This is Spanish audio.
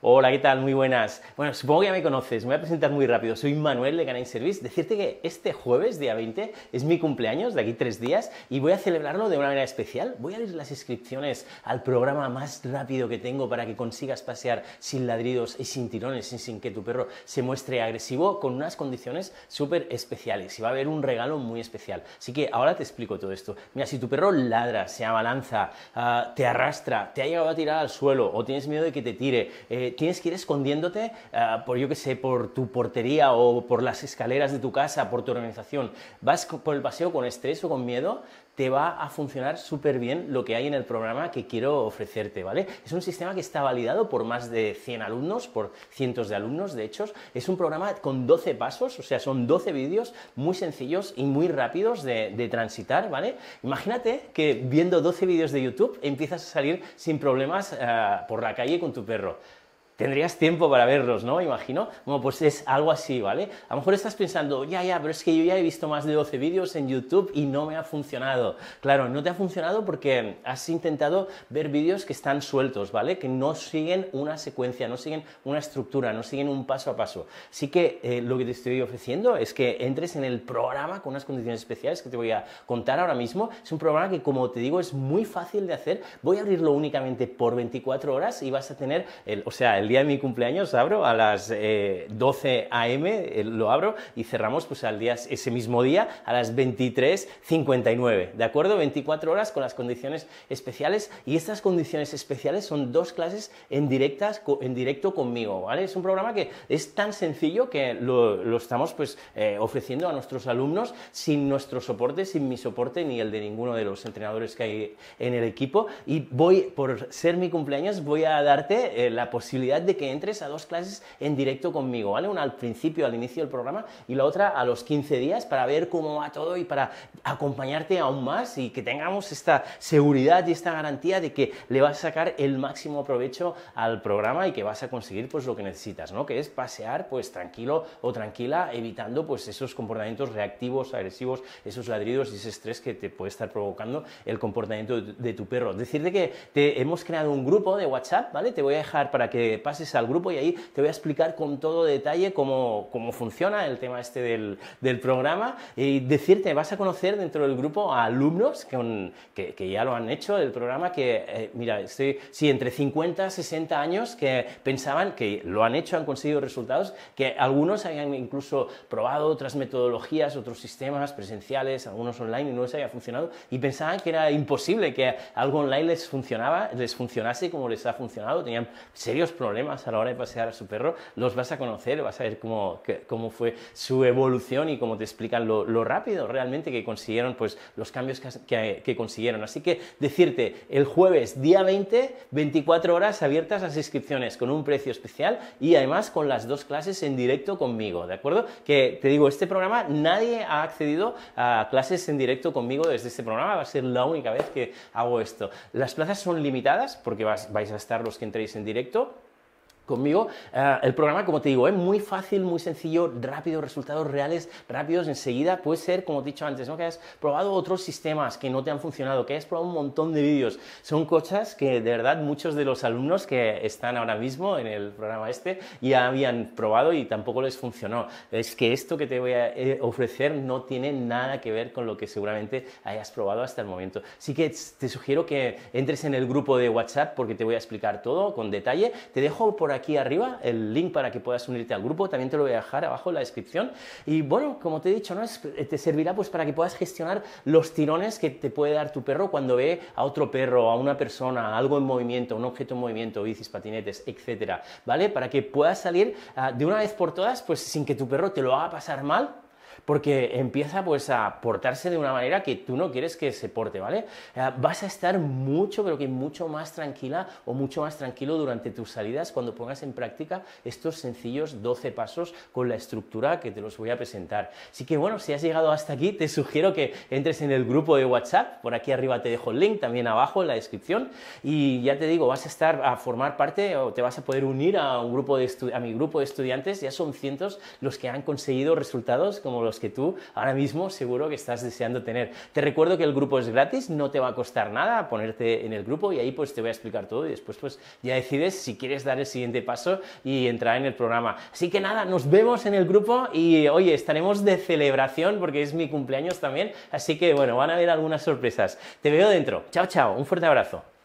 Hola, ¿qué tal? Muy buenas. Bueno, supongo que ya me conoces, me voy a presentar muy rápido. Soy Manuel de Canine Service. Decirte que este jueves, día 20, es mi cumpleaños, de aquí tres días, y voy a celebrarlo de una manera especial. Voy a abrir las inscripciones al programa más rápido que tengo para que consigas pasear sin ladridos y sin tirones y sin que tu perro se muestre agresivo con unas condiciones súper especiales. Y va a haber un regalo muy especial. Así que ahora te explico todo esto. Mira, si tu perro ladra, se abalanza, ah, te arrastra, te ha llegado a tirar al suelo o tienes miedo de que te tire, eh, tienes que ir escondiéndote eh, por, yo que sé, por tu portería o por las escaleras de tu casa, por tu organización. Vas por el paseo con estrés o con miedo, te va a funcionar súper bien lo que hay en el programa que quiero ofrecerte, ¿vale? Es un sistema que está validado por más de 100 alumnos, por cientos de alumnos, de hecho. Es un programa con 12 pasos, o sea, son 12 vídeos muy sencillos y muy rápidos de, transitar, ¿vale? Imagínate que viendo 12 vídeos de YouTube empiezas a salir sin problemas eh, por la calle con tu perro tendrías tiempo para verlos, ¿no? Imagino. Bueno, pues es algo así, ¿vale? A lo mejor estás pensando, ya, ya, pero es que yo ya he visto más de 12 vídeos en YouTube y no me ha funcionado. Claro, no te ha funcionado porque has intentado ver vídeos que están sueltos, ¿vale? Que no siguen una secuencia, no siguen una estructura, no siguen un paso a paso. Así que eh, lo que te estoy ofreciendo es que entres en el programa con unas condiciones especiales que te voy a contar ahora mismo. Es un programa que, como te digo, es muy fácil de hacer. Voy a abrirlo únicamente por 24 horas y vas a tener, o sea, el día de mi cumpleaños abro a las 12 eh, a.m., eh, lo abro y cerramos pues al día, ese mismo día a las 23.59, ¿de acuerdo? 24 horas con las condiciones especiales y estas condiciones especiales son dos clases en, directas, en directo conmigo, ¿vale? Es un programa que es tan sencillo que lo, estamos pues eh, ofreciendo a nuestros alumnos sin nuestro soporte, sin mi soporte ni el de ninguno de los entrenadores que hay en el equipo y voy, por ser mi cumpleaños, voy a darte la posibilidad de que entres a dos clases en directo conmigo, ¿vale? Una al principio, al inicio del programa y la otra a los 15 días para ver cómo va todo y para acompañarte aún más y que tengamos esta seguridad y esta garantía de que le vas a sacar el máximo provecho al programa y que vas a conseguir pues lo que necesitas, ¿no? Que es pasear pues tranquilo o tranquila evitando pues esos comportamientos reactivos, agresivos, esos ladridos y ese estrés que te puede estar provocando el comportamiento de tu perro. Decirte que te hemos creado un grupo de WhatsApp, ¿vale? Te voy a dejar para que pases al grupo y ahí te voy a explicar con todo detalle cómo, cómo funciona el tema este del, del, programa y decirte, vas a conocer dentro del grupo a alumnos que, que, ya lo han hecho, el programa que, eh, mira, estoy, entre 50 60 años que pensaban que lo han hecho, han conseguido resultados, que algunos habían incluso probado otras metodologías, otros sistemas presenciales, algunos online y no les había funcionado y pensaban que era imposible que algo online les funcionaba, les funcionase como les ha funcionado, tenían serios problemas a la hora de pasear a su perro, los vas a conocer, vas a ver cómo, fue su evolución y cómo te explican lo, rápido realmente que consiguieron pues, los cambios que, que, consiguieron. Así que decirte, el jueves día 20, 24 horas abiertas las inscripciones con un precio especial y además con las dos clases en directo conmigo, ¿de acuerdo? Que te digo, este programa nadie ha accedido a clases en directo conmigo desde este programa, va a ser la única vez que hago esto. Las plazas son limitadas porque vais a estar los que entréis en directo, conmigo. Eh, el programa, como te digo, es muy fácil, muy sencillo, rápido, resultados reales, rápidos enseguida. Puede ser, como te he dicho antes, ¿no? que has probado otros sistemas que no te han funcionado, que has probado un montón de vídeos. Son cosas que de verdad muchos de los alumnos que están ahora mismo en el programa este ya habían probado y tampoco les funcionó. Es que esto que te voy a eh, ofrecer no tiene nada que ver con lo que seguramente hayas probado hasta el momento. Así que te sugiero que entres en el grupo de WhatsApp porque te voy a explicar todo con detalle. Te dejo por aquí aquí arriba el link para que puedas unirte al grupo, también te lo voy a dejar abajo en la descripción. Y bueno, como te he dicho, ¿no? Eh, te servirá pues para que puedas gestionar los tirones que te puede dar tu perro cuando ve a otro perro, a una persona, algo en movimiento, un objeto en movimiento, bicis, patinetes, etcétera, ¿vale? Para que puedas salir ah, de una vez por todas, pues sin que tu perro te lo haga pasar mal porque empieza pues a portarse de una manera que tú no quieres que se porte, ¿vale? Eh, vas a estar mucho, pero que mucho más tranquila o mucho más tranquilo durante tus salidas cuando pongas en práctica estos sencillos 12 pasos con la estructura que te los voy a presentar. Así que bueno, si has llegado hasta aquí, te sugiero que entres en el grupo de WhatsApp, por aquí arriba te dejo el link, también abajo en la descripción, y ya te digo, vas a estar a formar parte o te vas a poder unir a, un grupo de a mi grupo de estudiantes, ya son cientos los que han conseguido resultados como los que tú ahora mismo seguro que estás deseando tener. Te recuerdo que el grupo es gratis, no te va a costar nada ponerte en el grupo y ahí pues te voy a explicar todo y después pues ya decides si quieres dar el siguiente paso y entrar en el programa. Así que nada, nos vemos en el grupo y oye, estaremos de celebración porque es mi cumpleaños también, así que bueno, van a haber algunas sorpresas. Te veo dentro. Chao, chao, un fuerte abrazo.